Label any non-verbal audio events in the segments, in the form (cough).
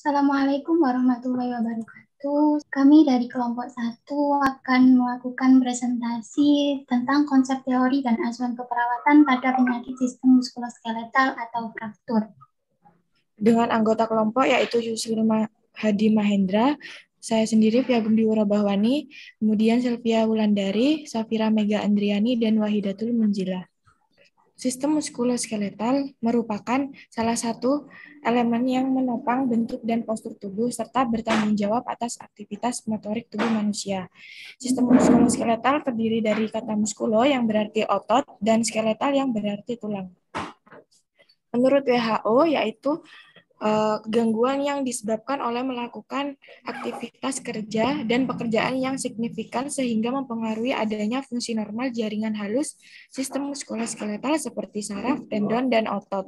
Assalamualaikum warahmatullahi wabarakatuh. Kami dari kelompok satu akan melakukan presentasi tentang konsep teori dan asuhan keperawatan pada penyakit sistem muskuloskeletal atau fraktur. Dengan anggota kelompok yaitu Yusri Hadi Mahendra, saya sendiri Via Gumbi Bahwani, kemudian Sylvia Wulandari, Safira Mega Andriani, dan Wahidatul Munjilah. Sistem muskuloskeletal merupakan salah satu elemen yang menopang bentuk dan postur tubuh serta bertanggung jawab atas aktivitas motorik tubuh manusia. Sistem muskuloskeletal terdiri dari kata muskulo yang berarti otot dan skeletal yang berarti tulang. Menurut WHO yaitu uh, gangguan yang disebabkan oleh melakukan aktivitas kerja dan pekerjaan yang signifikan sehingga mempengaruhi adanya fungsi normal jaringan halus sistem muskuloskeletal seperti saraf, tendon, dan otot.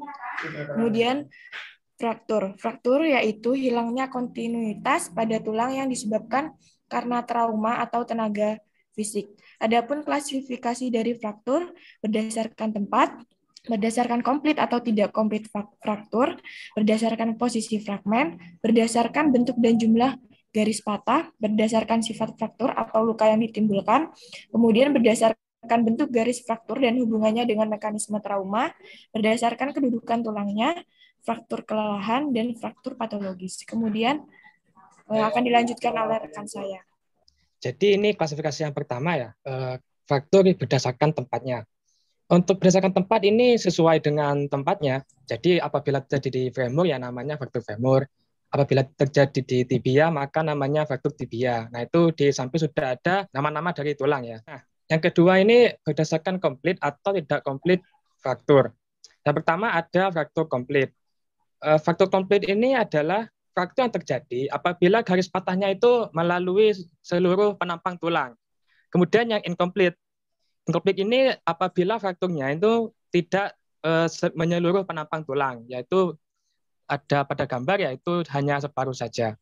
Kemudian fraktur. Fraktur yaitu hilangnya kontinuitas pada tulang yang disebabkan karena trauma atau tenaga fisik. Adapun klasifikasi dari fraktur berdasarkan tempat, berdasarkan komplit atau tidak komplit fraktur, berdasarkan posisi fragmen, berdasarkan bentuk dan jumlah garis patah, berdasarkan sifat fraktur atau luka yang ditimbulkan, kemudian berdasarkan bentuk garis fraktur dan hubungannya dengan mekanisme trauma, berdasarkan kedudukan tulangnya, fraktur kelelahan, dan fraktur patologis. Kemudian eh, akan dilanjutkan oleh rekan saya. Jadi ini klasifikasi yang pertama ya, eh, fraktur berdasarkan tempatnya. Untuk berdasarkan tempat ini sesuai dengan tempatnya. Jadi apabila terjadi di femur ya namanya fraktur femur. Apabila terjadi di tibia maka namanya fraktur tibia. Nah itu di samping sudah ada nama-nama dari tulang ya. Nah, yang kedua ini berdasarkan komplit atau tidak komplit fraktur. Yang pertama ada fraktur komplit. Eh, fraktur komplit ini adalah fraktur yang terjadi apabila garis patahnya itu melalui seluruh penampang tulang. Kemudian yang incomplete Konflik ini apabila frakturnya itu tidak uh, menyeluruh penampang tulang, yaitu ada pada gambar yaitu hanya separuh saja.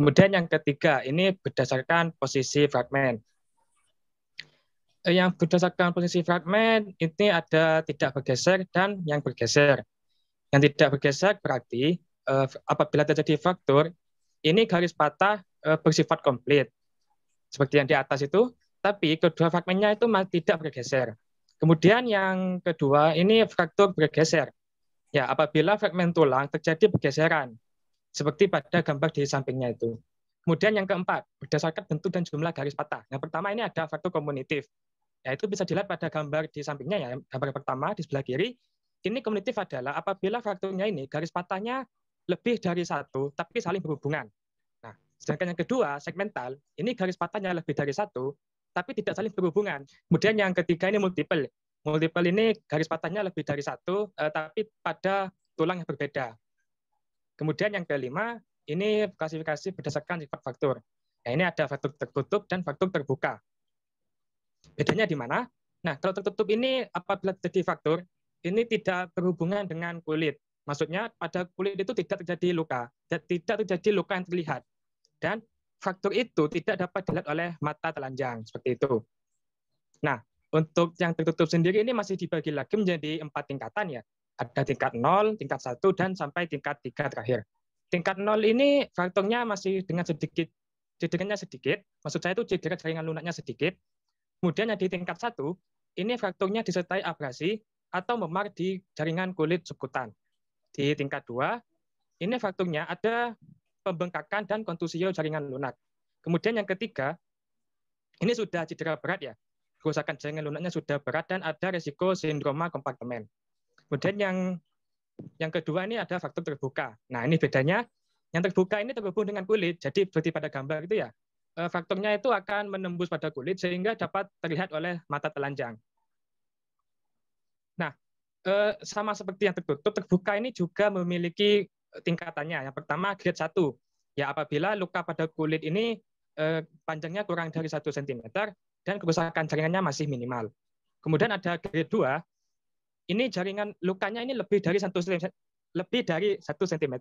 Kemudian yang ketiga, ini berdasarkan posisi fragmen. Eh, yang berdasarkan posisi fragmen ini ada tidak bergeser dan yang bergeser. Yang tidak bergeser berarti eh, apabila terjadi faktur ini garis patah bersifat komplit. Seperti yang di atas itu, tapi kedua fragmennya itu masih tidak bergeser. Kemudian yang kedua ini fraktur bergeser. Ya, apabila fragmen tulang terjadi pergeseran seperti pada gambar di sampingnya itu. Kemudian yang keempat, berdasarkan bentuk dan jumlah garis patah. Yang pertama ini ada fraktur komunitif. Ya, itu bisa dilihat pada gambar di sampingnya ya, gambar pertama di sebelah kiri. Ini komunitif adalah apabila frakturnya ini garis patahnya lebih dari satu tapi saling berhubungan. Nah, sedangkan yang kedua, segmental, ini garis patahnya lebih dari satu tapi tidak saling berhubungan. Kemudian yang ketiga ini multiple. Multiple ini garis patahnya lebih dari satu, eh, tapi pada tulang yang berbeda. Kemudian yang kelima, ini klasifikasi berdasarkan sifat faktor. Nah, ini ada faktor tertutup dan faktor terbuka. Bedanya di mana? Nah, kalau tertutup ini apabila terjadi faktor, ini tidak berhubungan dengan kulit. Maksudnya pada kulit itu tidak terjadi luka, tidak terjadi luka yang terlihat. Dan faktor itu tidak dapat dilihat oleh mata telanjang seperti itu. Nah, untuk yang tertutup sendiri ini masih dibagi lagi menjadi empat tingkatan ya. Ada tingkat 0, tingkat 1, dan sampai tingkat 3 terakhir. Tingkat 0 ini faktornya masih dengan sedikit, cederanya sedikit, maksud saya itu cedera jaringan lunaknya sedikit. Kemudian yang di tingkat 1, ini faktornya disertai abrasi atau memar di jaringan kulit subkutan. Di tingkat 2, ini faktornya ada pembengkakan dan kontusio jaringan lunak. Kemudian yang ketiga, ini sudah cedera berat ya. Kerusakan jaringan lunaknya sudah berat dan ada resiko sindroma kompartemen. Kemudian yang yang kedua ini ada faktor terbuka. Nah, ini bedanya yang terbuka ini terhubung dengan kulit. Jadi seperti pada gambar itu ya, eh, faktornya itu akan menembus pada kulit sehingga dapat terlihat oleh mata telanjang. Nah, eh, sama seperti yang tertutup, terbuka ini juga memiliki tingkatannya. Yang pertama grade 1. Ya apabila luka pada kulit ini eh, panjangnya kurang dari 1 cm dan kerusakan jaringannya masih minimal. Kemudian ada grade 2, ini jaringan lukanya ini lebih dari 1 cm, lebih dari 1 cm.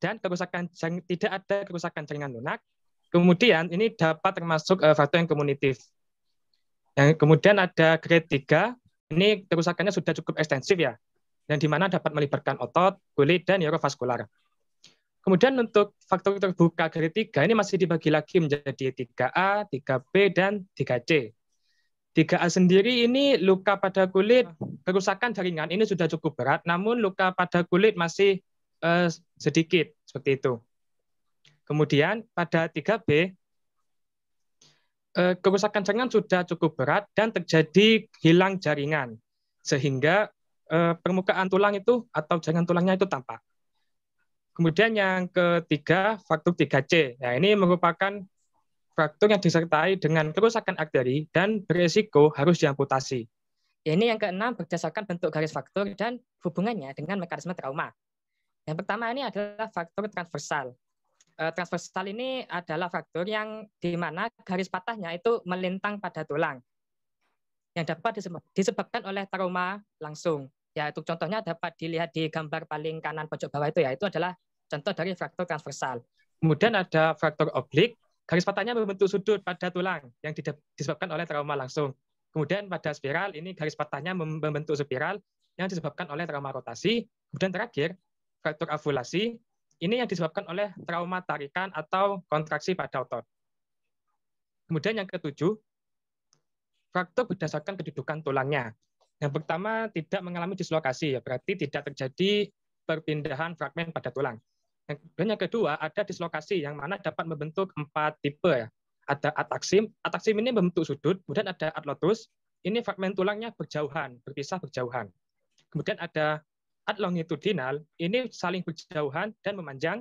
Dan kerusakan tidak ada kerusakan jaringan lunak. Kemudian ini dapat termasuk eh, faktor yang komunitif. Yang kemudian ada grade 3, ini kerusakannya sudah cukup ekstensif ya, dan di mana dapat melibatkan otot, kulit, dan neurovaskular. Kemudian untuk faktor terbuka dari tiga ini masih dibagi lagi menjadi 3A, 3B, dan 3C. 3A sendiri ini luka pada kulit, kerusakan jaringan ini sudah cukup berat, namun luka pada kulit masih eh, sedikit, seperti itu. Kemudian pada 3B, eh, kerusakan jaringan sudah cukup berat dan terjadi hilang jaringan, sehingga eh, permukaan tulang itu atau jaringan tulangnya itu tampak. Kemudian yang ketiga, faktor 3C. Nah, ini merupakan faktor yang disertai dengan kerusakan arteri dan berisiko harus diamputasi. Ya, ini yang keenam berdasarkan bentuk garis faktor dan hubungannya dengan mekanisme trauma. Yang pertama ini adalah faktor transversal. E, transversal ini adalah faktor yang di mana garis patahnya itu melintang pada tulang yang dapat disebabkan oleh trauma langsung. Yaitu contohnya dapat dilihat di gambar paling kanan pojok bawah itu ya, itu adalah contoh dari fraktur transversal. Kemudian ada fraktur oblik, garis patahnya membentuk sudut pada tulang yang disebabkan oleh trauma langsung. Kemudian pada spiral, ini garis patahnya membentuk spiral yang disebabkan oleh trauma rotasi. Kemudian terakhir, fraktur avulasi, ini yang disebabkan oleh trauma tarikan atau kontraksi pada otot. Kemudian yang ketujuh, fraktur berdasarkan kedudukan tulangnya. Yang pertama, tidak mengalami dislokasi, ya berarti tidak terjadi perpindahan fragmen pada tulang. Dan yang kedua ada dislokasi yang mana dapat membentuk empat tipe ya. Ada ataksim, ataksim ini membentuk sudut, kemudian ada atlotus, ini fragmen tulangnya berjauhan, berpisah berjauhan. Kemudian ada atlongitudinal, ini saling berjauhan dan memanjang.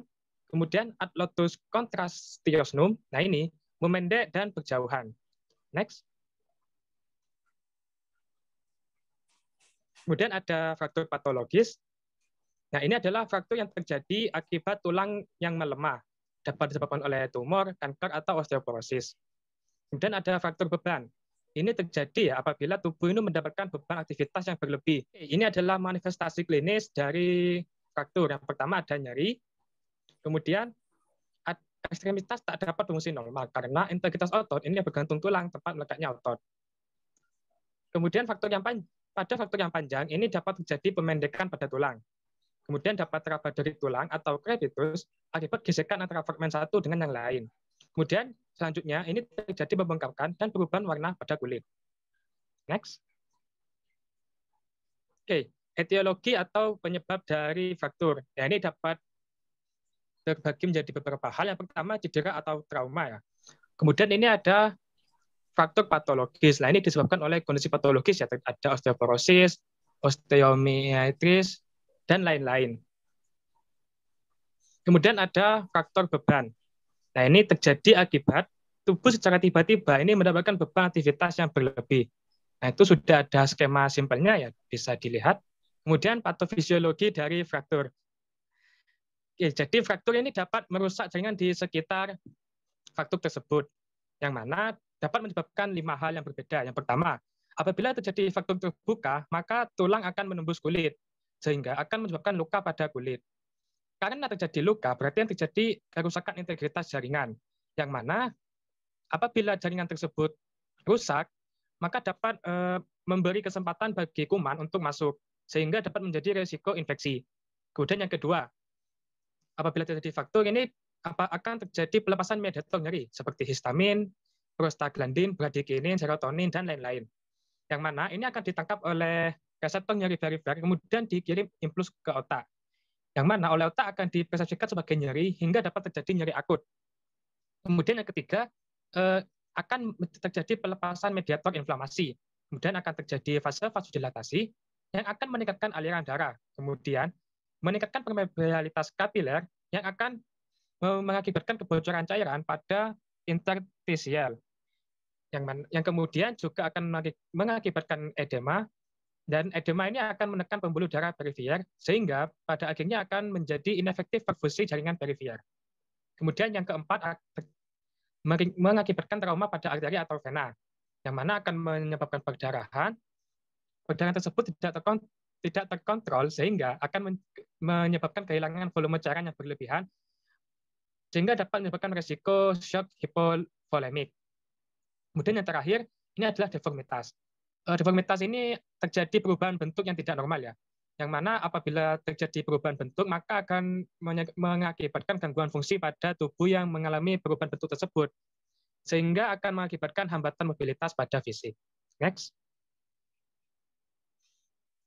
Kemudian atlotus kontrastiosnum, nah ini memendek dan berjauhan. Next. Kemudian ada faktor patologis, Nah, ini adalah faktor yang terjadi akibat tulang yang melemah, dapat disebabkan oleh tumor, kanker, atau osteoporosis. Kemudian ada faktor beban. Ini terjadi ya apabila tubuh ini mendapatkan beban aktivitas yang berlebih. Ini adalah manifestasi klinis dari fraktur. Yang pertama ada nyeri, kemudian ekstremitas tak dapat fungsi normal karena integritas otot ini bergantung tulang tempat melekatnya otot. Kemudian faktor yang pada faktor yang panjang ini dapat terjadi pemendekan pada tulang kemudian dapat teraba dari tulang atau kreditus akibat gesekan antara fragmen satu dengan yang lain. Kemudian selanjutnya ini terjadi pembengkakan dan perubahan warna pada kulit. Next. Oke, okay. etiologi atau penyebab dari fraktur. Ya, ini dapat terbagi menjadi beberapa hal. Yang pertama cedera atau trauma ya. Kemudian ini ada faktor patologis. Nah, ini disebabkan oleh kondisi patologis ya ada osteoporosis, osteomielitis, dan lain-lain. Kemudian ada faktor beban. Nah, ini terjadi akibat tubuh secara tiba-tiba ini mendapatkan beban aktivitas yang berlebih. Nah, itu sudah ada skema simpelnya ya, bisa dilihat. Kemudian patofisiologi dari fraktur. Oke, jadi fraktur ini dapat merusak jaringan di sekitar fraktur tersebut, yang mana dapat menyebabkan lima hal yang berbeda. Yang pertama, apabila terjadi fraktur terbuka, maka tulang akan menembus kulit sehingga akan menyebabkan luka pada kulit. Karena terjadi luka, berarti yang terjadi kerusakan integritas jaringan, yang mana apabila jaringan tersebut rusak, maka dapat e, memberi kesempatan bagi kuman untuk masuk, sehingga dapat menjadi resiko infeksi. Kemudian yang kedua, apabila terjadi faktor ini apa akan terjadi pelepasan mediator nyeri seperti histamin, prostaglandin, bradikinin, serotonin dan lain-lain. Yang mana ini akan ditangkap oleh kaset tong nyeri perifer, kemudian dikirim impuls ke otak. Yang mana oleh otak akan dipersepsikan sebagai nyeri hingga dapat terjadi nyeri akut. Kemudian yang ketiga, eh, akan terjadi pelepasan mediator inflamasi. Kemudian akan terjadi fase vasodilatasi yang akan meningkatkan aliran darah. Kemudian meningkatkan permeabilitas kapiler yang akan eh, mengakibatkan kebocoran cairan pada interstisial yang, yang kemudian juga akan mengakibatkan edema dan edema ini akan menekan pembuluh darah perifer sehingga pada akhirnya akan menjadi inefektif perfusi jaringan perifer. Kemudian yang keempat mengakibatkan trauma pada arteri atau vena yang mana akan menyebabkan perdarahan. Perdarahan tersebut tidak terkontrol, tidak terkontrol sehingga akan menyebabkan kehilangan volume cairan yang berlebihan sehingga dapat menyebabkan resiko shock hipovolemik. Kemudian yang terakhir ini adalah deformitas deformitas eh, ini terjadi perubahan bentuk yang tidak normal ya. Yang mana apabila terjadi perubahan bentuk maka akan mengakibatkan gangguan fungsi pada tubuh yang mengalami perubahan bentuk tersebut sehingga akan mengakibatkan hambatan mobilitas pada fisik. Next.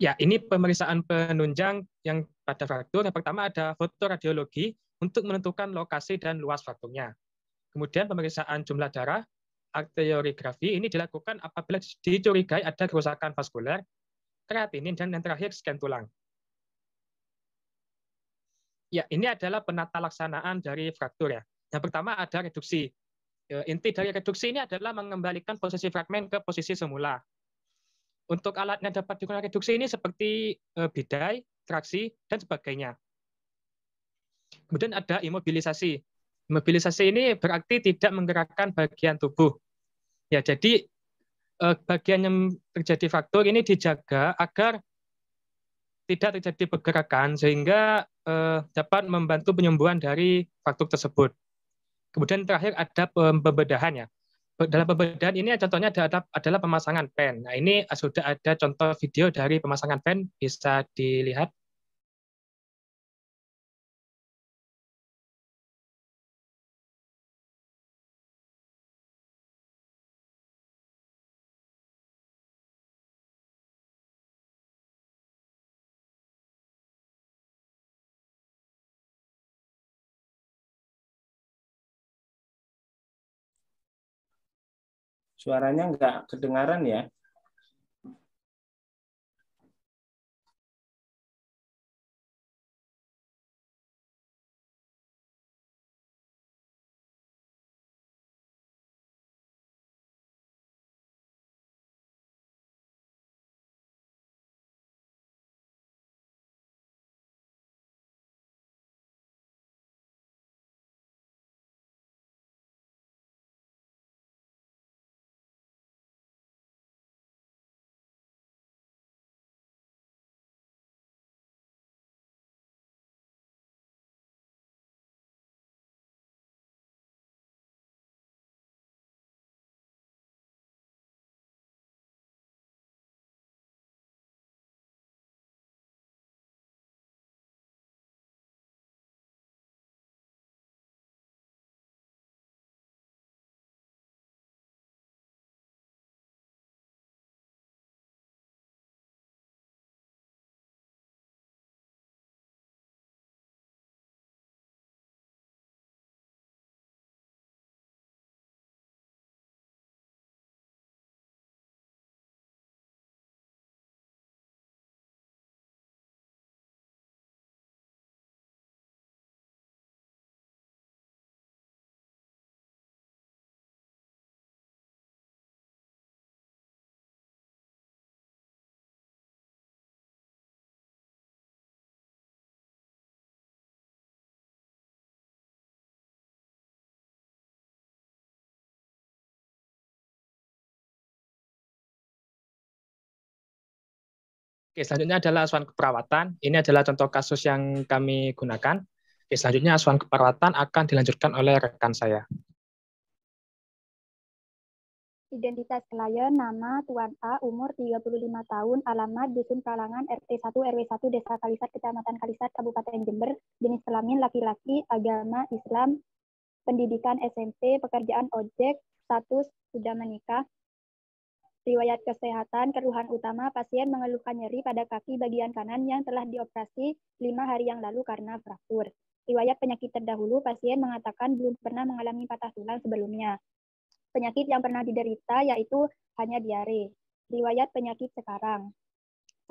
Ya, ini pemeriksaan penunjang yang pada fraktur. Yang pertama ada radiologi untuk menentukan lokasi dan luas frakturnya. Kemudian pemeriksaan jumlah darah arteriografi ini dilakukan apabila dicurigai ada kerusakan vaskuler, kreatinin, dan yang terakhir scan tulang. Ya, ini adalah penata laksanaan dari fraktur ya. Yang pertama ada reduksi. Ya, inti dari reduksi ini adalah mengembalikan posisi fragmen ke posisi semula. Untuk alat yang dapat digunakan reduksi ini seperti eh, bidai, traksi, dan sebagainya. Kemudian ada imobilisasi. Mobilisasi ini berarti tidak menggerakkan bagian tubuh. Ya, jadi eh, bagian yang terjadi faktor ini dijaga agar tidak terjadi pergerakan sehingga eh, dapat membantu penyembuhan dari faktor tersebut. Kemudian terakhir ada pembedahan ya. Dalam pembedahan ini contohnya ada, adalah pemasangan pen. Nah ini sudah ada contoh video dari pemasangan pen bisa dilihat. Suaranya nggak kedengaran ya? Oke, selanjutnya adalah asuhan keperawatan. Ini adalah contoh kasus yang kami gunakan. Oke, selanjutnya asuhan keperawatan akan dilanjutkan oleh rekan saya. Identitas klien, nama Tuan A, umur 35 tahun, alamat Dusun Kalangan, RT 1, RW 1, Desa Kalisat, Kecamatan Kalisat, Kabupaten Jember, jenis kelamin laki-laki, agama Islam, pendidikan SMP, pekerjaan ojek, status sudah menikah, Riwayat kesehatan, keruhan utama pasien mengeluhkan nyeri pada kaki bagian kanan yang telah dioperasi lima hari yang lalu karena fraktur. Riwayat penyakit terdahulu, pasien mengatakan belum pernah mengalami patah tulang sebelumnya. Penyakit yang pernah diderita yaitu hanya diare. Riwayat penyakit sekarang,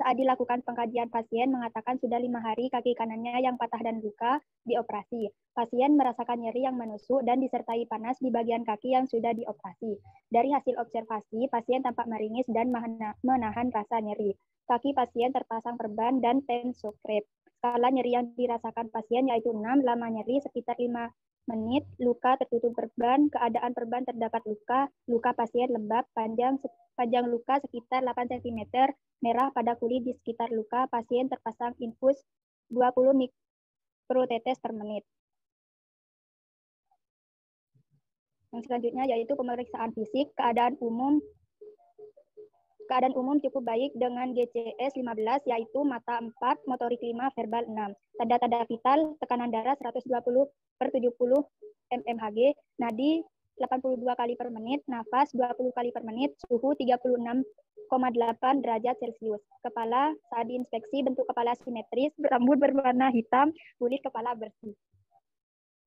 saat dilakukan pengkajian pasien mengatakan sudah lima hari kaki kanannya yang patah dan luka dioperasi. Pasien merasakan nyeri yang menusuk dan disertai panas di bagian kaki yang sudah dioperasi. Dari hasil observasi, pasien tampak meringis dan menahan rasa nyeri. Kaki pasien terpasang perban dan tensokrep. Skala nyeri yang dirasakan pasien yaitu 6, lama nyeri sekitar 5 menit, luka tertutup perban, keadaan perban terdapat luka, luka pasien lembab, panjang panjang luka sekitar 8 cm, merah pada kulit di sekitar luka, pasien terpasang infus 20 mikrotetes per menit. Yang selanjutnya yaitu pemeriksaan fisik, keadaan umum, keadaan umum cukup baik dengan GCS 15 yaitu mata 4, motorik 5, verbal 6. Tanda-tanda vital, tekanan darah 120 per 70 mmHg, nadi 82 kali per menit, nafas 20 kali per menit, suhu 36,8 derajat Celcius. Kepala saat diinspeksi bentuk kepala simetris, rambut berwarna hitam, kulit kepala bersih.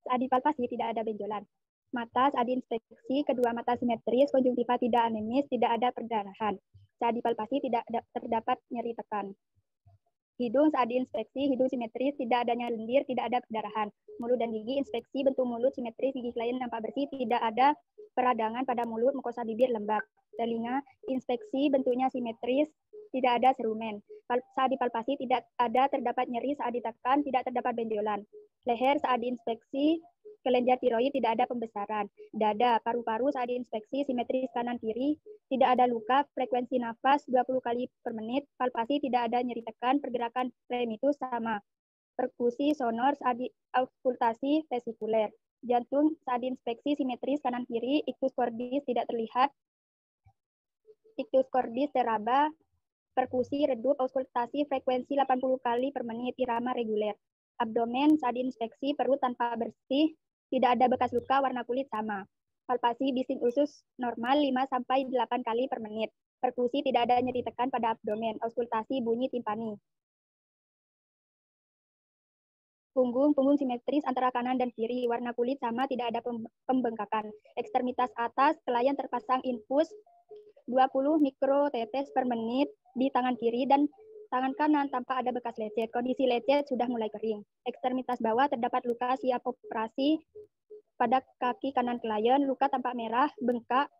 Saat dipalpasi tidak ada benjolan. Mata saat diinspeksi kedua mata simetris, konjungtiva tidak anemis, tidak ada perdarahan. Saat dipalpasi tidak terdapat nyeri tekan. Hidung saat diinspeksi, hidung simetris, tidak adanya lendir, tidak ada perdarahan. Mulut dan gigi, inspeksi bentuk mulut simetris, gigi lain nampak bersih, tidak ada peradangan pada mulut, mukosa bibir lembab. Telinga, inspeksi bentuknya simetris, tidak ada serumen. Saat dipalpasi, tidak ada terdapat nyeri saat ditekan, tidak terdapat benjolan. Leher saat diinspeksi, kelenjar tiroid tidak ada pembesaran, dada, paru-paru saat diinspeksi simetris kanan kiri, tidak ada luka, frekuensi nafas 20 kali per menit, palpasi tidak ada nyeri tekan, pergerakan remitus sama, perkusi sonor saat auskultasi vesikuler, jantung saat diinspeksi simetris kanan kiri, ikus cordis tidak terlihat, ikus cordis teraba, perkusi redup, auskultasi frekuensi 80 kali per menit, irama reguler abdomen saat inspeksi perut tanpa bersih, tidak ada bekas luka, warna kulit sama. Palpasi bising usus normal 5-8 kali per menit. Perkusi tidak ada nyeri tekan pada abdomen. Auskultasi bunyi timpani. Punggung, punggung simetris antara kanan dan kiri. Warna kulit sama, tidak ada pembengkakan. Ekstremitas atas, kelayan terpasang infus 20 tetes per menit di tangan kiri dan tangan kanan tanpa ada bekas lecet. Kondisi lecet sudah mulai kering. Ekstremitas bawah terdapat luka siap operasi pada kaki kanan klien, luka tampak merah, bengkak,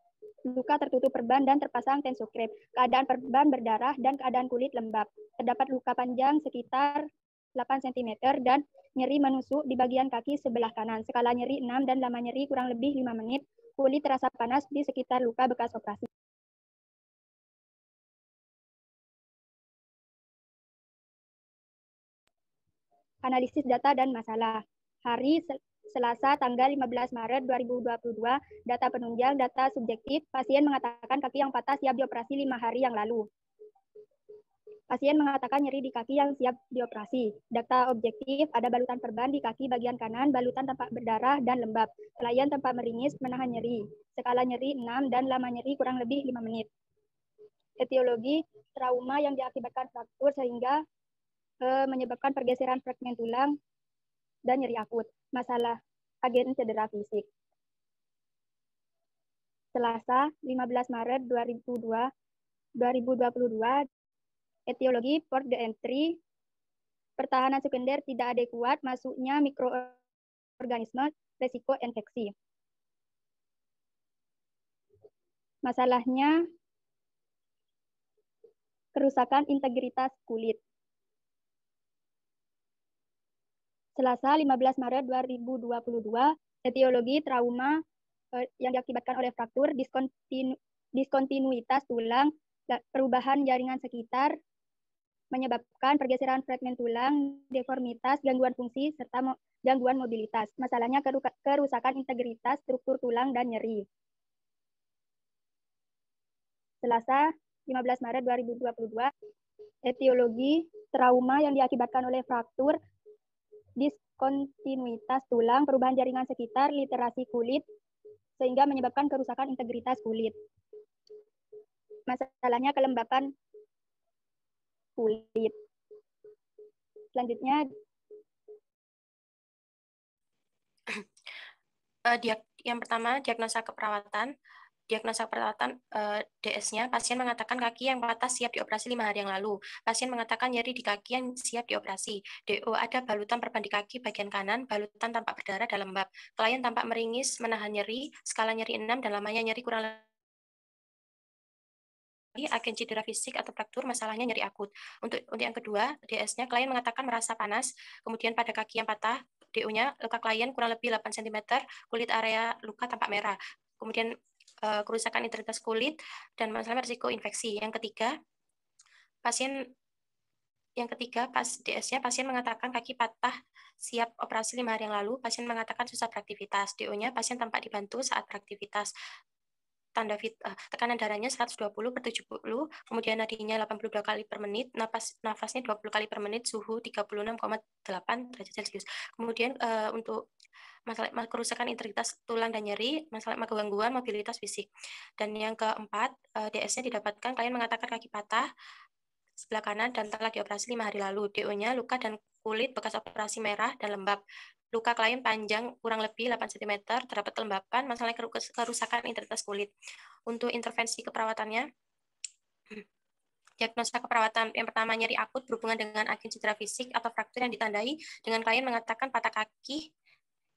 luka tertutup perban dan terpasang tensokrep. Keadaan perban berdarah dan keadaan kulit lembab. Terdapat luka panjang sekitar 8 cm dan nyeri menusuk di bagian kaki sebelah kanan. Skala nyeri 6 dan lama nyeri kurang lebih 5 menit. Kulit terasa panas di sekitar luka bekas operasi. analisis data dan masalah. Hari Selasa tanggal 15 Maret 2022, data penunjang, data subjektif, pasien mengatakan kaki yang patah siap dioperasi lima hari yang lalu. Pasien mengatakan nyeri di kaki yang siap dioperasi. Data objektif, ada balutan perban di kaki bagian kanan, balutan tempat berdarah dan lembab. Pelayan tempat meringis, menahan nyeri. Skala nyeri 6 dan lama nyeri kurang lebih 5 menit. Etiologi, trauma yang diakibatkan fraktur sehingga eh, menyebabkan pergeseran fragmen tulang dan nyeri akut, masalah agen cedera fisik. Selasa, 15 Maret 2002, 2022, etiologi port the entry, pertahanan sekunder tidak adekuat masuknya mikroorganisme resiko infeksi. Masalahnya kerusakan integritas kulit. Selasa 15 Maret 2022, etiologi trauma eh, yang diakibatkan oleh fraktur, diskontinu, diskontinuitas tulang, perubahan jaringan sekitar, menyebabkan pergeseran fragmen tulang, deformitas, gangguan fungsi, serta mo- gangguan mobilitas. Masalahnya kerusakan integritas struktur tulang dan nyeri. Selasa 15 Maret 2022, etiologi trauma yang diakibatkan oleh fraktur, diskontinuitas tulang, perubahan jaringan sekitar, literasi kulit, sehingga menyebabkan kerusakan integritas kulit. Masalahnya kelembapan kulit. Selanjutnya uh, eh, diag yang pertama diagnosa keperawatan diagnosa peralatan uh, eh, DS-nya, pasien mengatakan kaki yang patah siap dioperasi lima hari yang lalu. Pasien mengatakan nyeri di kaki yang siap dioperasi. DO ada balutan perban di kaki bagian kanan, balutan tampak berdarah dalam bab. Klien tampak meringis, menahan nyeri, skala nyeri 6 dan lamanya nyeri kurang lebih agen cedera fisik atau fraktur masalahnya nyeri akut. Untuk untuk yang kedua, DS-nya klien mengatakan merasa panas, kemudian pada kaki yang patah, DO-nya luka klien kurang lebih 8 cm, kulit area luka tampak merah. Kemudian Eh, kerusakan integritas kulit dan masalah risiko infeksi. Yang ketiga, pasien yang ketiga, pas DS-nya pasien mengatakan kaki patah siap operasi lima hari yang lalu. Pasien mengatakan susah beraktivitas. DO-nya pasien tampak dibantu saat beraktivitas tanda vit, uh, tekanan darahnya 120 per 70, kemudian nadinya 82 kali per menit, nafas nafasnya 20 kali per menit, suhu 36,8 derajat Celcius. Kemudian uh, untuk masalah kerusakan integritas tulang dan nyeri, masalah gangguan mobilitas fisik. Dan yang keempat, uh, eh, DS-nya didapatkan kalian mengatakan kaki patah sebelah kanan dan telah dioperasi lima hari lalu. DO-nya luka dan kulit bekas operasi merah dan lembab. Luka klien panjang kurang lebih 8 cm, terdapat kelembapan, masalah kerusakan integritas kulit. Untuk intervensi keperawatannya, (clears throat) diagnosa keperawatan yang pertama nyeri akut berhubungan dengan agen cedera fisik atau fraktur yang ditandai dengan klien mengatakan patah kaki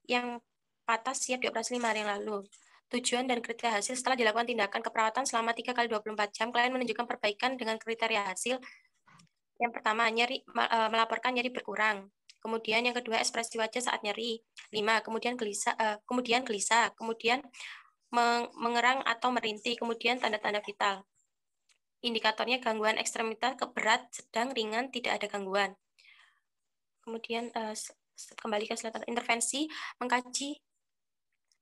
yang patah siap dioperasi lima hari yang lalu. Tujuan dan kriteria hasil setelah dilakukan tindakan keperawatan selama 3 kali 24 jam, klien menunjukkan perbaikan dengan kriteria hasil. Yang pertama, nyeri eh, melaporkan nyeri berkurang. Kemudian yang kedua ekspresi wajah saat nyeri. Lima, kemudian gelisah, uh, kemudian gelisah, kemudian meng mengerang atau merintih, kemudian tanda-tanda vital. Indikatornya gangguan ekstremitas keberat, sedang, ringan, tidak ada gangguan. Kemudian uh, kembali ke selatan intervensi mengkaji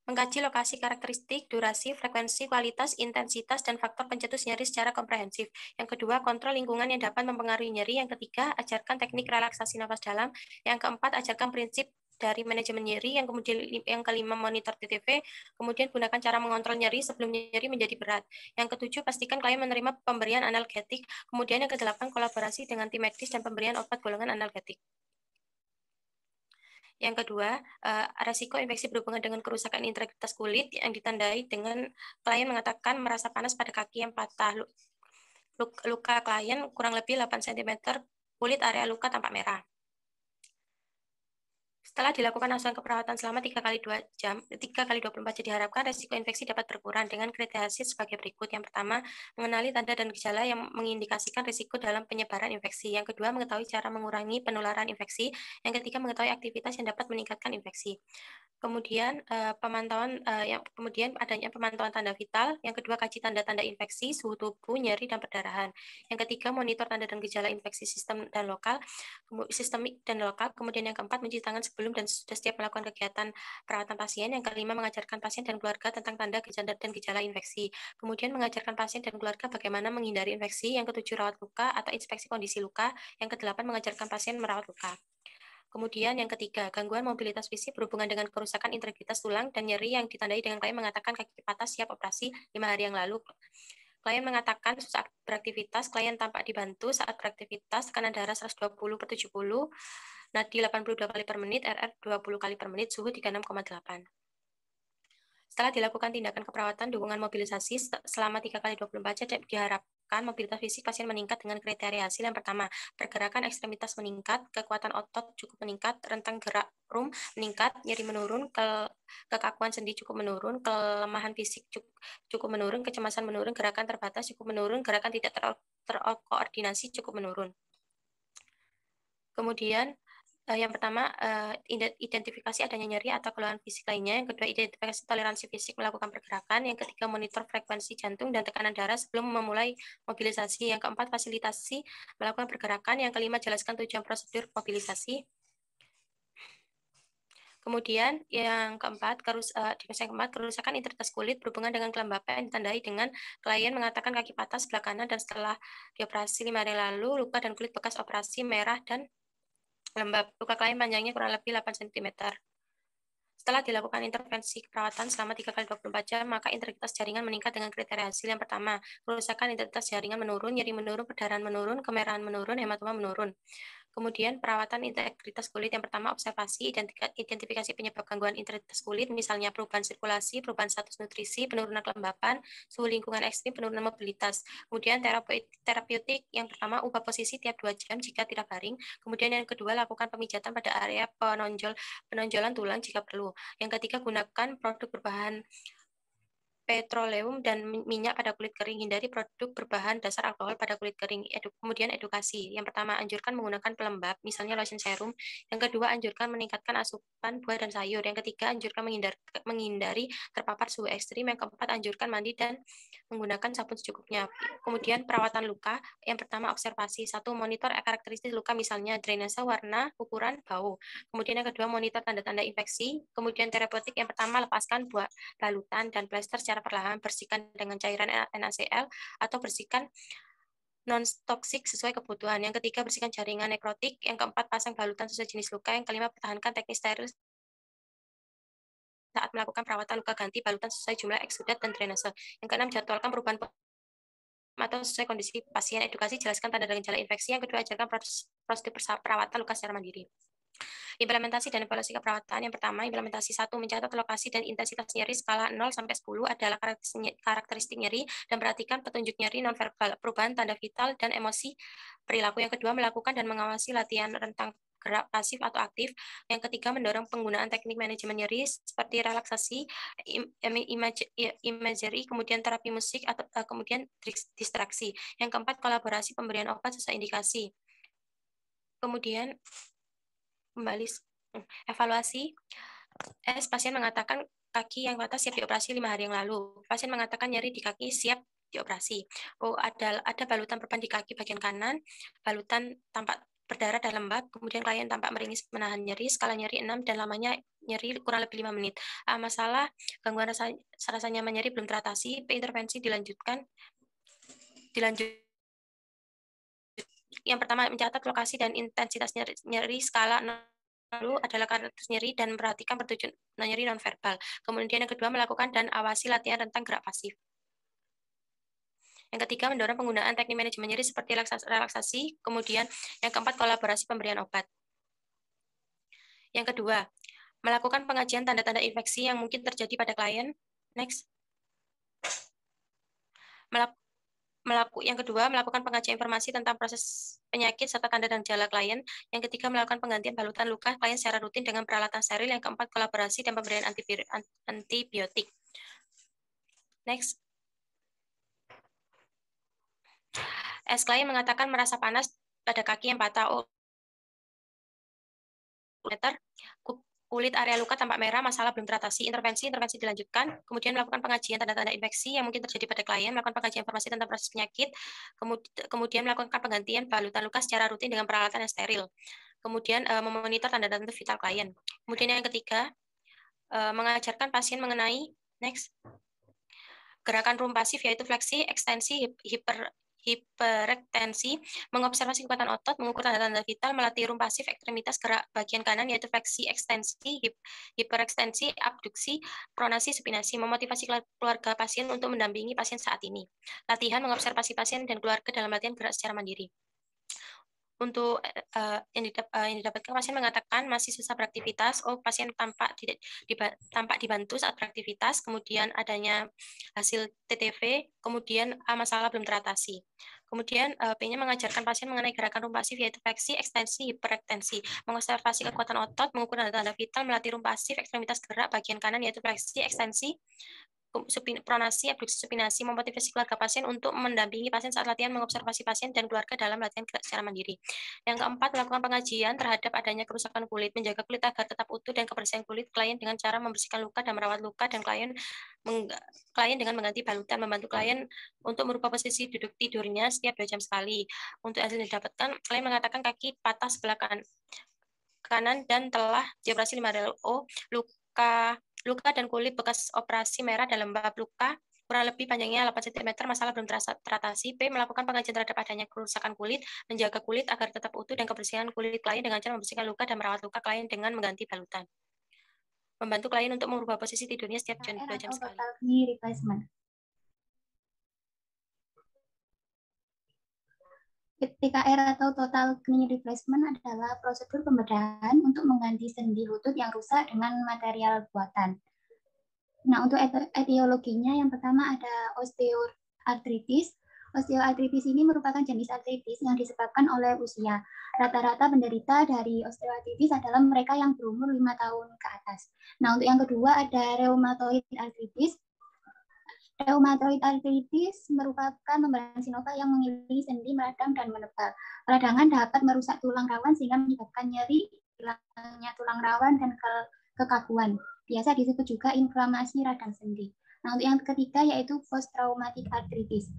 mengkaji lokasi karakteristik, durasi, frekuensi, kualitas, intensitas, dan faktor pencetus nyeri secara komprehensif. Yang kedua, kontrol lingkungan yang dapat mempengaruhi nyeri. Yang ketiga, ajarkan teknik relaksasi nafas dalam. Yang keempat, ajarkan prinsip dari manajemen nyeri, yang kemudian yang kelima monitor TTV, kemudian gunakan cara mengontrol nyeri sebelum nyeri menjadi berat. Yang ketujuh, pastikan klien menerima pemberian analgetik, kemudian yang kedelapan kolaborasi dengan tim medis dan pemberian obat golongan analgetik. Yang kedua, uh, resiko infeksi berhubungan dengan kerusakan integritas kulit yang ditandai dengan klien mengatakan merasa panas pada kaki yang patah. Luka, klien kurang lebih 8 cm, kulit area luka tampak merah. Setelah dilakukan asuhan keperawatan selama 3 kali 2 jam, 3 kali 24 jam diharapkan risiko infeksi dapat berkurang dengan kriteria sebagai berikut. Yang pertama, mengenali tanda dan gejala yang mengindikasikan risiko dalam penyebaran infeksi. Yang kedua, mengetahui cara mengurangi penularan infeksi. Yang ketiga, mengetahui aktivitas yang dapat meningkatkan infeksi kemudian eh, pemantauan eh, yang kemudian adanya pemantauan tanda vital, yang kedua kaji tanda-tanda infeksi, suhu tubuh, nyeri dan perdarahan. Yang ketiga monitor tanda dan gejala infeksi sistem dan lokal, sistemik dan lokal, kemudian yang keempat mencuci tangan sebelum sebelum dan setiap melakukan kegiatan perawatan pasien. Yang kelima, mengajarkan pasien dan keluarga tentang tanda gejala dan gejala infeksi. Kemudian mengajarkan pasien dan keluarga bagaimana menghindari infeksi. Yang ketujuh, rawat luka atau inspeksi kondisi luka. Yang kedelapan, mengajarkan pasien merawat luka. Kemudian yang ketiga, gangguan mobilitas fisik berhubungan dengan kerusakan integritas tulang dan nyeri yang ditandai dengan klien mengatakan kaki patah siap operasi lima hari yang lalu. Klien mengatakan saat beraktivitas, klien tampak dibantu saat beraktivitas, tekanan darah 120 per 70, nadi 82 kali per menit, RR 20 kali per menit, suhu 36,8. Setelah dilakukan tindakan keperawatan, dukungan mobilisasi selama 3 kali 24 jam diharap mobilitas fisik pasien meningkat dengan kriteria hasil yang pertama, pergerakan ekstremitas meningkat, kekuatan otot cukup meningkat, rentang gerak rum meningkat, nyeri menurun, ke kekakuan sendi cukup menurun, kelemahan fisik cukup, cukup menurun, kecemasan menurun, gerakan terbatas cukup menurun, gerakan tidak terkoordinasi ter cukup menurun. Kemudian Uh, yang pertama, uh, identifikasi adanya nyeri atau keluhan fisik lainnya. Yang kedua, identifikasi toleransi fisik melakukan pergerakan. Yang ketiga, monitor frekuensi jantung dan tekanan darah sebelum memulai mobilisasi. Yang keempat, fasilitasi melakukan pergerakan. Yang kelima, jelaskan tujuan prosedur mobilisasi. Kemudian yang keempat, kerus, uh, yang keempat kerusakan integritas kulit berhubungan dengan kelembapan yang ditandai dengan klien mengatakan kaki patah sebelah kanan dan setelah dioperasi lima hari lalu luka dan kulit bekas operasi merah dan lembab. Luka kelamin panjangnya kurang lebih 8 cm. Setelah dilakukan intervensi perawatan selama 3 kali 24 jam, maka integritas jaringan meningkat dengan kriteria hasil yang pertama, kerusakan integritas jaringan menurun, nyeri menurun, perdarahan menurun, kemerahan menurun, hematoma menurun. Kemudian perawatan integritas kulit yang pertama observasi identifikasi penyebab gangguan integritas kulit misalnya perubahan sirkulasi, perubahan status nutrisi, penurunan kelembapan, suhu lingkungan ekstrim, penurunan mobilitas. Kemudian terapi, terapeutik yang pertama ubah posisi tiap dua jam jika tidak baring. Kemudian yang kedua lakukan pemijatan pada area penonjol penonjolan tulang jika perlu. Yang ketiga gunakan produk berbahan petroleum dan minyak pada kulit kering. Hindari produk berbahan dasar alkohol pada kulit kering. Edu kemudian edukasi. Yang pertama, anjurkan menggunakan pelembab, misalnya lotion serum. Yang kedua, anjurkan meningkatkan asupan buah dan sayur. Yang ketiga, anjurkan menghindar menghindari terpapar suhu ekstrim. Yang keempat, anjurkan mandi dan menggunakan sabun secukupnya. Kemudian perawatan luka. Yang pertama, observasi. Satu, monitor karakteristik luka misalnya drainase, warna, ukuran, bau. Kemudian yang kedua, monitor tanda-tanda infeksi. Kemudian terapeutik yang pertama, lepaskan buah balutan dan plester secara secara perlahan, bersihkan dengan cairan NaCl atau bersihkan non-toksik sesuai kebutuhan. Yang ketiga, bersihkan jaringan nekrotik. Yang keempat, pasang balutan sesuai jenis luka. Yang kelima, pertahankan teknis steril saat melakukan perawatan luka ganti balutan sesuai jumlah eksudat dan drainase. Yang keenam, jadwalkan perubahan atau sesuai kondisi pasien edukasi jelaskan tanda dan gejala infeksi yang kedua ajarkan proses prosedur perawatan luka secara mandiri Implementasi dan evaluasi keperawatan yang pertama, implementasi satu mencatat lokasi dan intensitas nyeri skala 0 sampai 10 adalah karakteristik nyeri dan perhatikan petunjuk nyeri nonverbal, perubahan tanda vital dan emosi perilaku. Yang kedua, melakukan dan mengawasi latihan rentang gerak pasif atau aktif. Yang ketiga, mendorong penggunaan teknik manajemen nyeri seperti relaksasi, imagery, kemudian terapi musik, atau eh, kemudian distraksi. Yang keempat, kolaborasi pemberian obat sesuai indikasi. Kemudian kembali evaluasi S pasien mengatakan kaki yang patah siap dioperasi lima hari yang lalu. Pasien mengatakan nyeri di kaki siap dioperasi. Oh, ada ada balutan perban di kaki bagian kanan, balutan tampak berdarah dan lembab, kemudian klien tampak meringis menahan nyeri, skala nyeri 6 dan lamanya nyeri kurang lebih 5 menit. ah masalah gangguan rasa, rasanya nyaman nyeri belum teratasi, intervensi dilanjutkan dilanjut yang pertama mencatat lokasi dan intensitas nyeri, nyeri skala lalu adalah karakter nyeri dan perhatikan pertunjuk nah, nyeri verbal. Kemudian yang kedua melakukan dan awasi latihan rentang gerak pasif. Yang ketiga mendorong penggunaan teknik manajemen nyeri seperti relaksasi. Kemudian yang keempat kolaborasi pemberian obat. Yang kedua, melakukan pengajian tanda-tanda infeksi yang mungkin terjadi pada klien. Next. Melakukan melaku yang kedua melakukan pengajian informasi tentang proses penyakit serta tanda dan gejala klien yang ketiga melakukan penggantian balutan luka klien secara rutin dengan peralatan steril yang keempat kolaborasi dan pemberian antibiotik next S klien mengatakan merasa panas pada kaki yang patah oh. meter kulit area luka tampak merah, masalah belum teratasi, intervensi, intervensi dilanjutkan, kemudian melakukan pengajian tanda-tanda infeksi yang mungkin terjadi pada klien, melakukan pengajian informasi tentang proses penyakit, kemudian melakukan penggantian balutan luka secara rutin dengan peralatan yang steril, kemudian eh, memonitor tanda-tanda vital klien. Kemudian yang ketiga, eh, mengajarkan pasien mengenai next gerakan room pasif yaitu fleksi, ekstensi, hiper, hiperektensi, mengobservasi kekuatan otot, mengukur tanda-tanda vital, melatih rum pasif ekstremitas gerak bagian kanan yaitu fleksi ekstensi, hip, hiperekstensi, abduksi, pronasi, supinasi, memotivasi keluarga pasien untuk mendampingi pasien saat ini. Latihan mengobservasi pasien dan keluarga dalam latihan gerak secara mandiri untuk uh, yang, didap, uh, yang didapatkan pasien mengatakan masih susah beraktivitas, oh pasien tampak tidak tampak dibantu saat beraktivitas, kemudian adanya hasil TTV, kemudian uh, masalah belum teratasi. Kemudian uh, P-nya mengajarkan pasien mengenai gerakan rumpasif yaitu fleksi, ekstensi, hiperekstensi, mengobservasi kekuatan otot, mengukur tanda-tanda vital, melatih rumpasif, ekstremitas gerak bagian kanan yaitu fleksi, ekstensi, supinasi, abduksi supinasi, memotivasi keluarga pasien untuk mendampingi pasien saat latihan mengobservasi pasien dan keluarga dalam latihan secara mandiri. Yang keempat, melakukan pengajian terhadap adanya kerusakan kulit, menjaga kulit agar tetap utuh dan kebersihan kulit klien dengan cara membersihkan luka dan merawat luka dan klien meng, klien dengan mengganti balutan membantu klien untuk merubah posisi duduk tidurnya setiap dua jam sekali. Untuk hasil yang didapatkan, klien mengatakan kaki patah sebelah kan-, kanan dan telah dioperasi 5 DLO, luka luka dan kulit bekas operasi merah dalam bab luka kurang lebih panjangnya 8 cm, masalah belum terasa, teratasi. P Melakukan pengajian terhadap adanya kerusakan kulit, menjaga kulit agar tetap utuh dan kebersihan kulit klien dengan cara membersihkan luka dan merawat luka klien dengan mengganti balutan. Membantu klien untuk mengubah posisi tidurnya setiap jam 2 jam sekali. TKR atau total knee replacement adalah prosedur pembedahan untuk mengganti sendi lutut yang rusak dengan material buatan. Nah, untuk etiologinya yang pertama ada osteoartritis. Osteoartritis ini merupakan jenis artritis yang disebabkan oleh usia. Rata-rata penderita dari osteoartritis adalah mereka yang berumur 5 tahun ke atas. Nah, untuk yang kedua ada rheumatoid artritis. Rheumatoid arthritis merupakan pemberahan sinova yang mengiringi sendi, meradang, dan menebal. Peradangan dapat merusak tulang rawan sehingga menyebabkan nyeri, hilangnya tulang rawan, dan ke kekakuan. Biasa disebut juga inflamasi radang sendi. Nah, untuk yang ketiga yaitu post traumatic arthritis.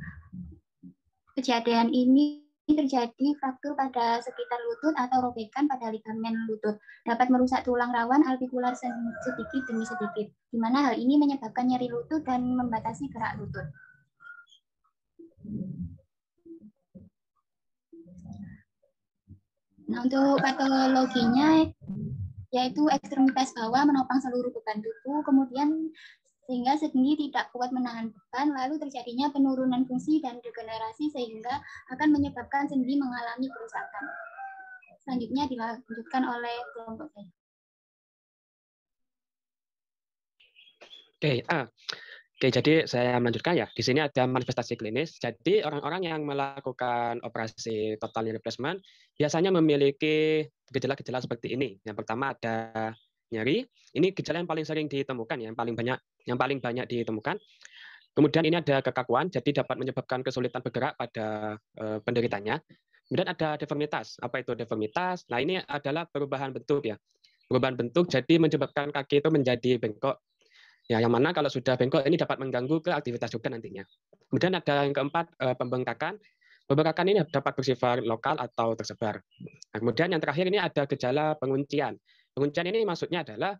Kejadian ini terjadi fraktur pada sekitar lutut atau robekan pada ligamen lutut. Dapat merusak tulang rawan artikular sedikit demi sedikit, di mana hal ini menyebabkan nyeri lutut dan membatasi gerak lutut. Nah, untuk patologinya yaitu ekstremitas bawah menopang seluruh beban tubuh, kemudian sehingga sendi tidak kuat menahan beban, lalu terjadinya penurunan fungsi dan degenerasi sehingga akan menyebabkan sendi mengalami kerusakan. Selanjutnya dilanjutkan oleh kelompok saya. Oke, ah. Oke, jadi saya lanjutkan ya. Di sini ada manifestasi klinis. Jadi orang-orang yang melakukan operasi total knee replacement biasanya memiliki gejala-gejala seperti ini. Yang pertama ada nyeri. Ini gejala yang paling sering ditemukan, yang paling banyak yang paling banyak ditemukan. Kemudian ini ada kekakuan, jadi dapat menyebabkan kesulitan bergerak pada eh, penderitanya. Kemudian ada deformitas. Apa itu deformitas? Nah ini adalah perubahan bentuk ya. Perubahan bentuk jadi menyebabkan kaki itu menjadi bengkok. Ya, yang mana kalau sudah bengkok ini dapat mengganggu ke aktivitas juga nantinya. Kemudian ada yang keempat eh, pembengkakan. Pembengkakan ini dapat bersifat lokal atau tersebar. Nah, kemudian yang terakhir ini ada gejala penguncian. Penguncian ini maksudnya adalah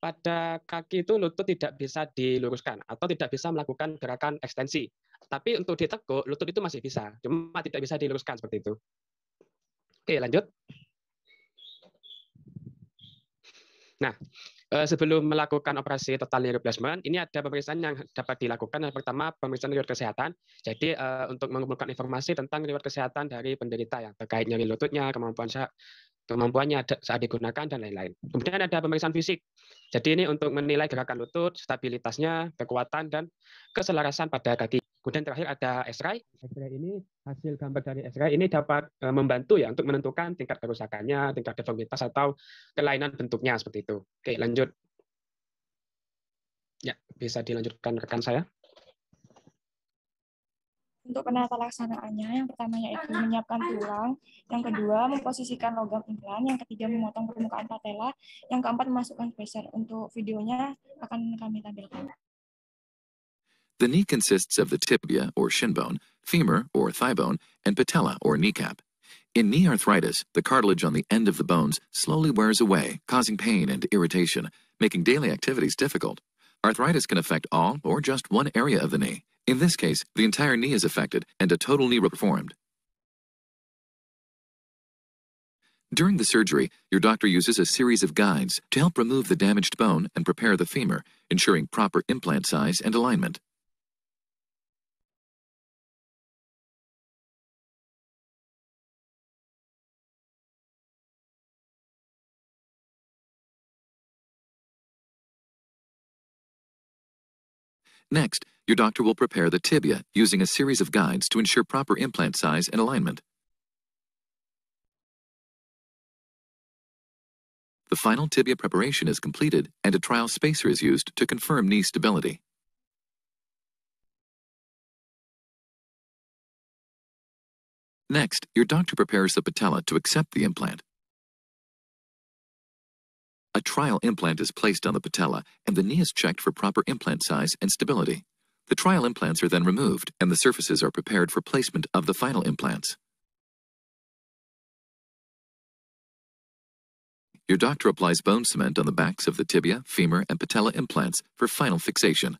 pada kaki itu lutut tidak bisa diluruskan atau tidak bisa melakukan gerakan ekstensi. Tapi untuk ditekuk, lutut itu masih bisa, cuma tidak bisa diluruskan seperti itu. Oke, lanjut. Nah, eh, sebelum melakukan operasi total knee replacement, ini ada pemeriksaan yang dapat dilakukan. Yang pertama, pemeriksaan riwayat kesehatan. Jadi, eh, untuk mengumpulkan informasi tentang riwayat kesehatan dari penderita yang terkait nyeri lututnya, kemampuan kemampuannya saat digunakan dan lain-lain. Kemudian ada pemeriksaan fisik. Jadi ini untuk menilai gerakan lutut, stabilitasnya, kekuatan dan keselarasan pada kaki. Kemudian terakhir ada X-ray. X-ray ini hasil gambar dari X-ray ini dapat e, membantu ya untuk menentukan tingkat kerusakannya, tingkat deformitas atau kelainan bentuknya seperti itu. Oke, lanjut. Ya, bisa dilanjutkan rekan saya. Untuk penata laksanaannya, yang pertama yaitu menyiapkan tulang, yang kedua memposisikan logam implan, yang ketiga memotong permukaan patella, yang keempat memasukkan spacer. Untuk videonya akan kami tampilkan. The knee consists of the tibia or shin bone, femur or thigh bone, and patella or kneecap. In knee arthritis, the cartilage on the end of the bones slowly wears away, causing pain and irritation, making daily activities difficult. Arthritis can affect all or just one area of the knee, In this case, the entire knee is affected and a total knee reformed. performed. During the surgery, your doctor uses a series of guides to help remove the damaged bone and prepare the femur, ensuring proper implant size and alignment. Next, your doctor will prepare the tibia using a series of guides to ensure proper implant size and alignment. The final tibia preparation is completed and a trial spacer is used to confirm knee stability. Next, your doctor prepares the patella to accept the implant. A trial implant is placed on the patella and the knee is checked for proper implant size and stability. The trial implants are then removed, and the surfaces are prepared for placement of the final implants. Your doctor applies bone cement on the backs of the tibia, femur, and patella implants for final fixation.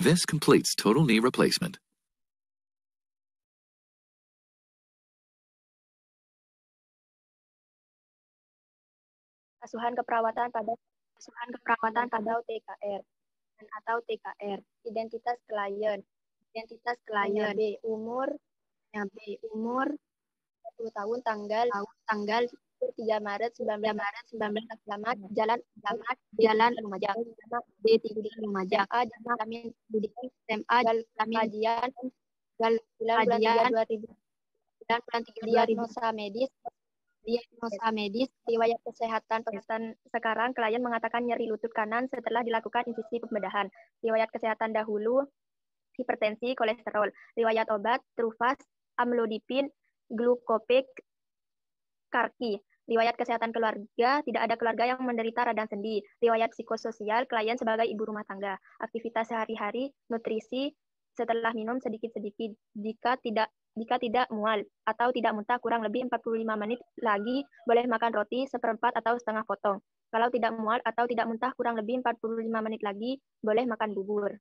This completes total knee replacement. Asuhan keperawatan pada asuhan keperawatan pada UTKR dan atau TKR, identitas klien, identitas klien B, umur, nah, B, umur 20 tahun tanggal tanggal 3 Maret 19 Maret 1945 iya. Jalan Jalan Jalan Lumajang D3 Lumajang A Jalan kami pendidikan SMA Jalan kami kajian Jalan bulan 3 2000 bulan 3 diagnosa medis diagnosa medis riwayat kesehatan kesehatan sekarang klien mengatakan nyeri lutut kanan setelah dilakukan infusi pembedahan riwayat kesehatan dahulu hipertensi kolesterol riwayat obat trufas amlodipin glukopik karki riwayat kesehatan keluarga, tidak ada keluarga yang menderita radang sendi, riwayat psikososial, klien sebagai ibu rumah tangga, aktivitas sehari-hari, nutrisi setelah minum sedikit-sedikit jika tidak jika tidak mual atau tidak muntah kurang lebih 45 menit lagi boleh makan roti seperempat atau setengah potong. Kalau tidak mual atau tidak muntah kurang lebih 45 menit lagi boleh makan bubur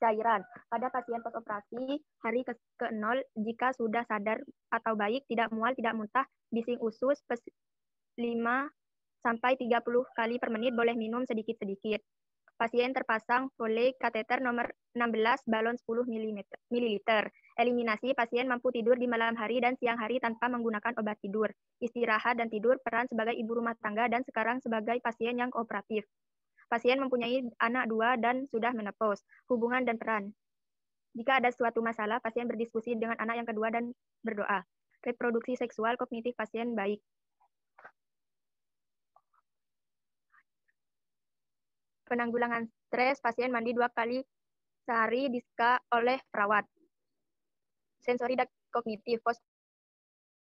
cairan. Pada pasien operasi hari ke-0 jika sudah sadar atau baik, tidak mual, tidak muntah, bising usus, 5 sampai 30 kali per menit boleh minum sedikit-sedikit. Pasien terpasang Foley kateter nomor 16 balon 10 ml. Eliminasi pasien mampu tidur di malam hari dan siang hari tanpa menggunakan obat tidur. Istirahat dan tidur peran sebagai ibu rumah tangga dan sekarang sebagai pasien yang kooperatif. Pasien mempunyai anak dua dan sudah menepos. Hubungan dan peran. Jika ada suatu masalah, pasien berdiskusi dengan anak yang kedua dan berdoa. Reproduksi seksual kognitif pasien baik. penanggulangan stres pasien mandi dua kali sehari diska oleh perawat. Sensori dan kognitif post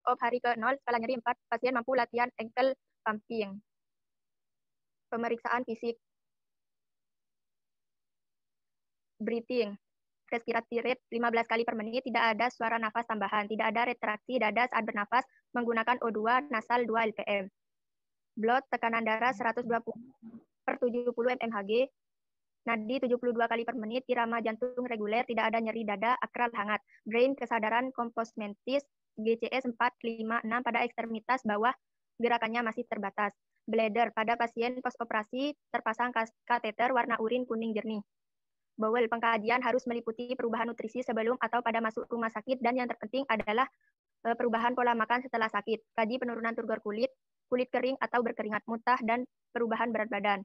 op hari ke-0 skala nyeri 4 pasien mampu latihan ankle pumping. Pemeriksaan fisik. Breathing. Respirasi rate 15 kali per menit, tidak ada suara nafas tambahan, tidak ada retraksi dada saat bernafas menggunakan O2 nasal 2 LPM. Blood tekanan darah 120 per 70 mmHg, nadi 72 kali per menit, irama jantung reguler, tidak ada nyeri dada, akral hangat, brain kesadaran kompos mentis, GCS 4, 5, 6 pada ekstremitas bawah gerakannya masih terbatas. Bladder pada pasien pos operasi terpasang kateter warna urin kuning jernih. Bowel pengkajian harus meliputi perubahan nutrisi sebelum atau pada masuk rumah sakit dan yang terpenting adalah eh, perubahan pola makan setelah sakit, kaji penurunan turgor kulit, kulit kering atau berkeringat mutah, dan perubahan berat badan.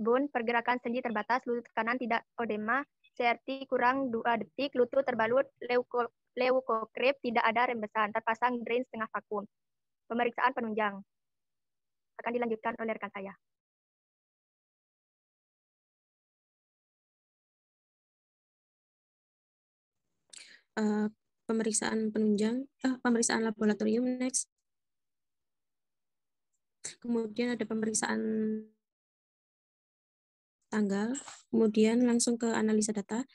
bone, pergerakan sendi terbatas, lutut kanan tidak odema, CRT kurang 2 detik, lutut terbalut, leuko, leukokrip, tidak ada rembesan, terpasang drain setengah vakum. Pemeriksaan penunjang akan dilanjutkan oleh rekan saya. Uh, pemeriksaan penunjang, uh, pemeriksaan laboratorium next. Kemudian ada pemeriksaan tanggal, kemudian langsung ke analisa data.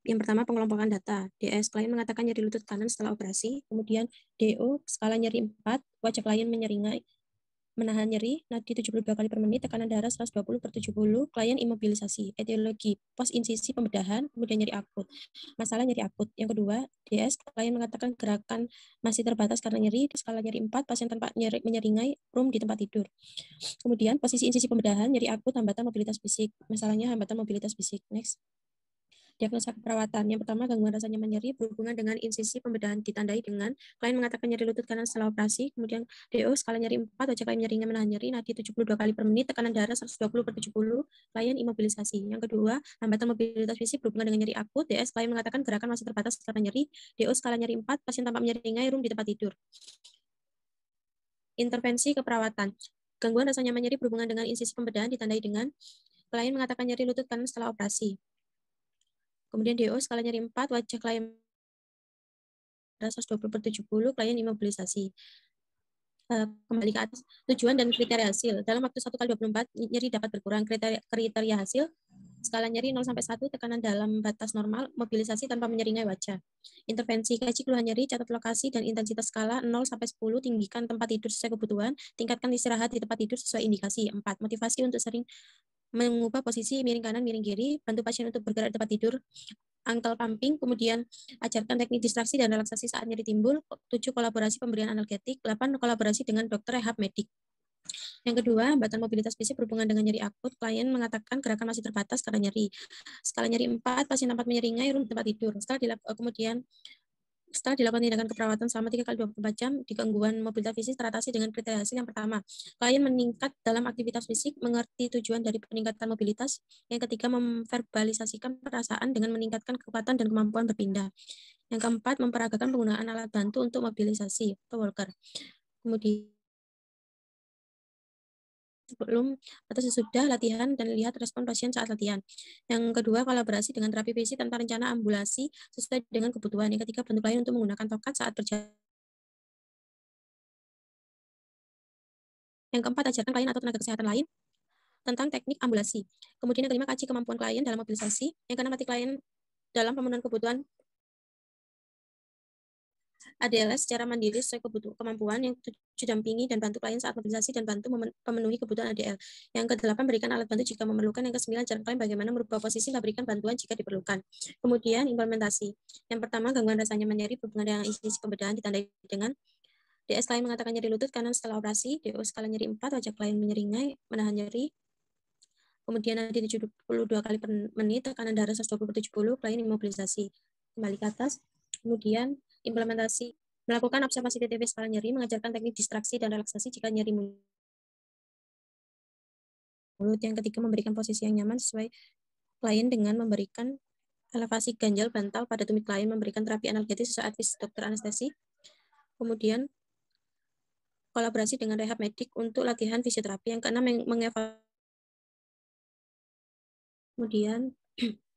Yang pertama pengelompokan data. DS klien mengatakan nyeri lutut kanan setelah operasi, kemudian DO skala nyeri 4, wajah klien menyeringai menahan nyeri, nadi 72 kali per menit, tekanan darah 120 per 70, klien imobilisasi, etiologi, pos insisi pembedahan, kemudian nyeri akut. Masalah nyeri akut. Yang kedua, DS, klien mengatakan gerakan masih terbatas karena nyeri, di skala nyeri 4, pasien tanpa nyeri, menyeringai, room di tempat tidur. Kemudian, posisi insisi pembedahan, nyeri akut, hambatan mobilitas fisik. Masalahnya hambatan mobilitas fisik. Next. Diagnosa keperawatan. Yang pertama, gangguan rasa nyaman nyeri berhubungan dengan insisi pembedahan ditandai dengan klien mengatakan nyeri lutut kanan setelah operasi, kemudian DO skala nyeri 4, wajah klien nyerinya menahan nyeri, nadi 72 kali per menit, tekanan darah 120 per 70, klien imobilisasi. Yang kedua, hambatan mobilitas fisik berhubungan dengan nyeri akut, DS klien mengatakan gerakan masih terbatas karena nyeri, DO skala nyeri 4, pasien tampak menyeringai room di tempat tidur. Intervensi keperawatan. Gangguan rasa nyaman nyeri berhubungan dengan insisi pembedahan ditandai dengan klien mengatakan nyeri lutut kanan setelah operasi. Kemudian DO skala nyeri 4, wajah klien 120 per 70, klien imobilisasi. E, kembali ke atas, tujuan dan kriteria hasil. Dalam waktu 1 kali 24, nyeri dapat berkurang. Kriteria, kriteria hasil, skala nyeri 0 sampai 1, tekanan dalam batas normal, mobilisasi tanpa menyeringai wajah. Intervensi, kaji keluhan nyeri, catat lokasi dan intensitas skala 0 sampai 10, tinggikan tempat tidur sesuai kebutuhan, tingkatkan istirahat di tempat tidur sesuai indikasi. 4. Motivasi untuk sering mengubah posisi miring kanan, miring kiri, bantu pasien untuk bergerak di tempat tidur, angkel pumping, kemudian ajarkan teknik distraksi dan relaksasi saat nyeri timbul, 7 kolaborasi pemberian analgetik, delapan kolaborasi dengan dokter rehab medik. Yang kedua, hambatan mobilitas fisik berhubungan dengan nyeri akut. Klien mengatakan gerakan masih terbatas karena nyeri. Skala nyeri 4, pasien tempat menyeringai, rum tempat tidur. Skala dilap, eh, kemudian setelah dilakukan tindakan keperawatan selama 3 kali 24 jam di gangguan mobilitas fisik teratasi dengan kriteria hasil yang pertama, klien meningkat dalam aktivitas fisik, mengerti tujuan dari peningkatan mobilitas. Yang ketiga, memverbalisasikan perasaan dengan meningkatkan kekuatan dan kemampuan berpindah. Yang keempat, memperagakan penggunaan alat bantu untuk mobilisasi atau walker. Kemudian sebelum atau sesudah latihan dan lihat respon pasien saat latihan. Yang kedua, kolaborasi dengan terapi fisik tanpa rencana ambulasi sesuai dengan kebutuhan. Yang ketiga, bentuk lain untuk menggunakan tokat saat berjalan. Yang keempat, ajarkan klien atau tenaga kesehatan lain tentang teknik ambulasi. Kemudian yang kelima, kaji kemampuan klien dalam mobilisasi. Yang keenam, latih klien dalam pemenuhan kebutuhan ADLS secara mandiri sesuai kebutuhan kemampuan. Yang tujuh dampingi dan bantu klien saat mobilisasi dan bantu memenuhi kebutuhan ADL. Yang kedelapan, berikan alat bantu jika memerlukan. Yang kesembilan, ajarkan klien bagaimana merubah posisi dan berikan bantuan jika diperlukan. Kemudian, implementasi. Yang pertama, gangguan rasanya menyeri berhubungan dengan isi pembedahan ditandai dengan DS klien mengatakan nyeri lutut kanan setelah operasi, DO skala nyeri 4, wajah klien menyeringai, menahan nyeri, kemudian nanti 72 kali per menit, tekanan darah 120 per 70, klien imobilisasi. Kembali ke atas, kemudian implementasi melakukan observasi TTP skala nyeri, mengajarkan teknik distraksi dan relaksasi jika nyeri mulut. Yang ketiga, memberikan posisi yang nyaman sesuai klien dengan memberikan elevasi ganjal bantal pada tumit klien, memberikan terapi analgetik sesuai advis dokter anestesi. Kemudian, kolaborasi dengan rehab medik untuk latihan fisioterapi. Yang keenam, mengevaluasi. Kemudian, (clears throat)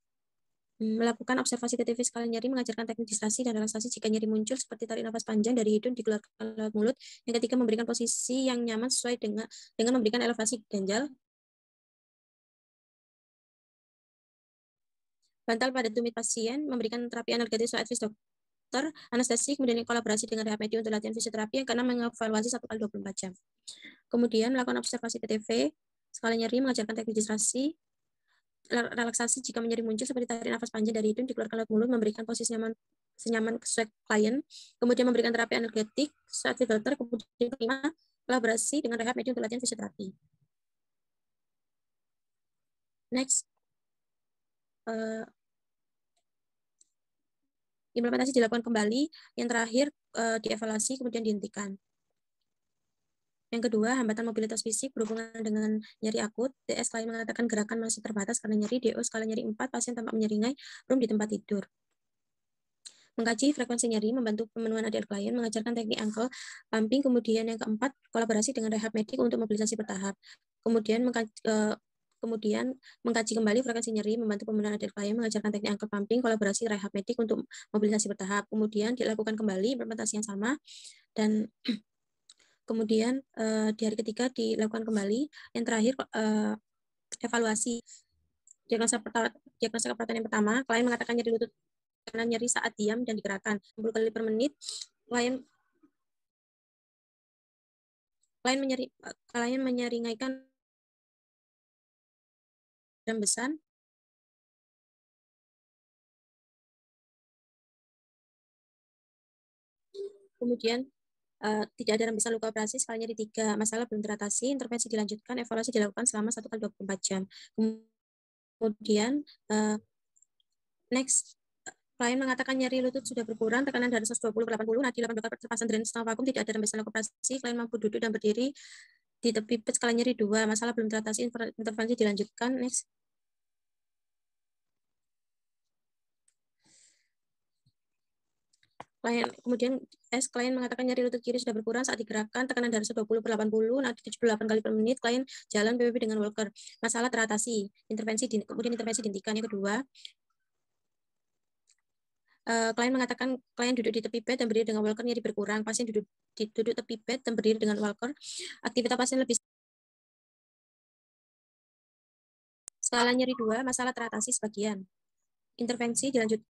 melakukan observasi ke TV sekali nyeri, mengajarkan teknik distrasi dan relaksasi jika nyeri muncul seperti tarik nafas panjang dari hidung dikeluarkan lewat mulut. Yang ketiga memberikan posisi yang nyaman sesuai dengan dengan memberikan elevasi ganjal. Bantal pada tumit pasien, memberikan terapi energetik sesuai advis dokter, anestesi, kemudian kolaborasi dengan rehab medis untuk latihan fisioterapi yang karena mengevaluasi satu kali 24 jam. Kemudian melakukan observasi TV sekali nyeri, mengajarkan teknik distrasi, relaksasi jika menjadi muncul seperti tarik nafas panjang dari hidung, dikeluarkan lewat mulut, memberikan posisi nyaman senyaman sesuai klien, kemudian memberikan terapi energetik saat filter, kemudian kelima, kolaborasi dengan rehab medium untuk latihan fisioterapi. Next. Uh, implementasi dilakukan kembali, yang terakhir eh, dievaluasi, kemudian dihentikan. Yang kedua, hambatan mobilitas fisik berhubungan dengan nyeri akut. DS klien mengatakan gerakan masih terbatas karena nyeri. DO skala nyeri 4, pasien tampak menyeringai, belum di tempat tidur. Mengkaji frekuensi nyeri, membantu pemenuhan ADL klien, mengajarkan teknik ankle pumping, kemudian yang keempat, kolaborasi dengan rehab medik untuk mobilisasi bertahap. Kemudian mengkaji, uh, kemudian mengkaji kembali frekuensi nyeri, membantu pemenuhan adik klien, mengajarkan teknik ankle pumping, kolaborasi rehab medik untuk mobilisasi bertahap, kemudian dilakukan kembali implementasi yang sama, dan (clears throat) kemudian uh, di hari ketiga dilakukan kembali, yang terakhir uh, evaluasi diagnosa pertama, diagnosa keperatan yang pertama, klien mengatakan nyeri lutut karena nyeri saat diam dan digerakkan 10 kali per menit. Klien klien menyeri klien menyeringaikan besar kemudian Eh, tidak ada rembesan luka operasi skalanya di tiga masalah belum teratasi intervensi dilanjutkan evaluasi dilakukan selama satu kali 24 jam kemudian uh, next Klien mengatakan nyeri lutut sudah berkurang, tekanan dari 120 ke 80, nadi 8 bakar terpasang drain setengah vakum, tidak ada rembesan operasi, klien mampu duduk dan berdiri di tepi pet skala nyeri dua, masalah belum teratasi, intervensi dilanjutkan. Next, klien kemudian S klien mengatakan nyeri lutut kiri sudah berkurang saat digerakkan tekanan darah 20 per 80 nanti 78 kali per menit klien jalan ppp dengan walker masalah teratasi intervensi di, kemudian intervensi dihentikan yang kedua uh, klien mengatakan klien duduk di tepi bed dan berdiri dengan walker nyeri berkurang pasien duduk di duduk tepi bed dan berdiri dengan walker aktivitas pasien lebih skala nyeri dua masalah teratasi sebagian intervensi dilanjut